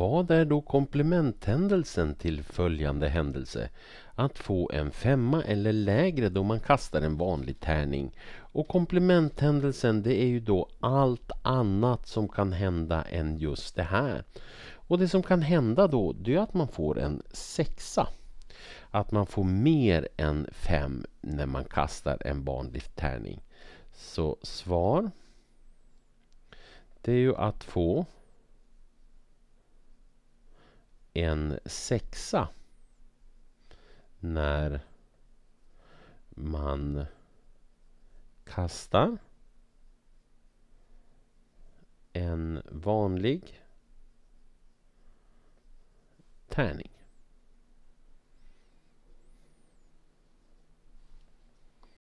Vad är då komplementhändelsen till följande händelse? Att få en femma eller lägre då man kastar en vanlig tärning. Och komplementhändelsen det är ju då allt annat som kan hända än just det här. Och det som kan hända då det är att man får en sexa. Att man får mer än fem när man kastar en vanlig tärning. Så svar det är ju att få en sexa när man kastar en vanlig tärning.